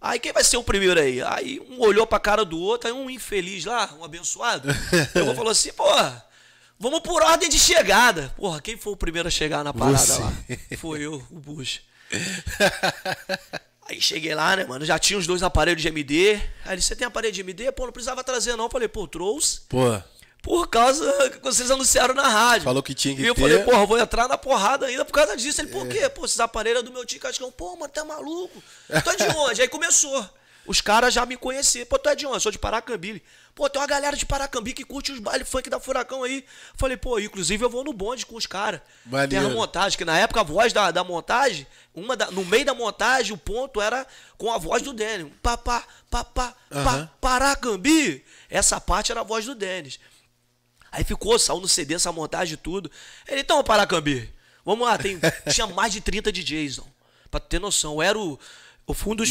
Aí quem vai ser o primeiro aí? Aí um olhou pra cara do outro, aí um infeliz lá, um abençoado, pegou e falou assim, porra, vamos por ordem de chegada. Porra, quem foi o primeiro a chegar na parada Você. lá? Foi eu, o Bush. Aí cheguei lá, né, mano? Já tinha os dois aparelhos de MD. Aí ele, você tem aparelho de MD? Pô, não precisava trazer, não. falei, pô, trouxe. Pô causa que vocês anunciaram na rádio. Falou que tinha que E eu ter. falei, porra, vou entrar na porrada ainda por causa disso. Ele, por é. quê? Pô, esses aparelhos do meu tio Cascão. É pô, mano, tá maluco? Tô é de onde? Aí começou. Os caras já me conheceram. Pô, tu é de onde? Eu sou de Paracambi. Pô, tem uma galera de Paracambi que curte os baile funk da Furacão aí. Falei, pô, inclusive eu vou no bonde com os caras. Tem a montagem, que na época a voz da, da montagem, uma da, no meio da montagem, o ponto era com a voz do Denis. Papá, papá, papá pa, Paracambi. Essa parte era a voz do Denis. Aí ficou, saiu no CD essa montagem e tudo. Ele, então, Paracambi, vamos lá, tem, tinha mais de 30 DJs, não. Pra ter noção, eu era o. o fundo